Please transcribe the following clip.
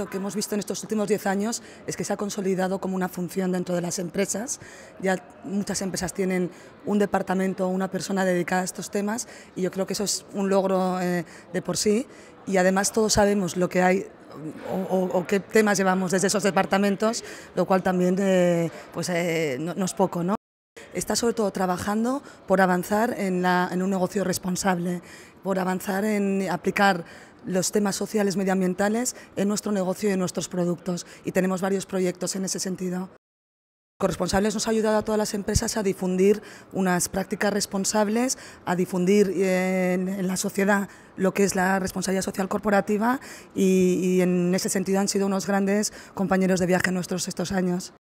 lo que hemos visto en estos últimos 10 años es que se ha consolidado como una función dentro de las empresas. Ya muchas empresas tienen un departamento o una persona dedicada a estos temas y yo creo que eso es un logro eh, de por sí. Y además todos sabemos lo que hay o, qué temas llevamos desde esos departamentos, lo cual también eh, pues, eh, no, no, es poco. ¿no? Está sobre todo trabajando por avanzar en, la, en un negocio responsable, por avanzar en aplicar los temas sociales medioambientales en nuestro negocio y en nuestros productos y tenemos varios proyectos en ese sentido. Corresponsables nos ha ayudado a todas las empresas a difundir unas prácticas responsables, a difundir eh, en, la sociedad lo que es la responsabilidad social corporativa y, y en ese sentido han sido unos grandes compañeros de viaje nuestros estos años.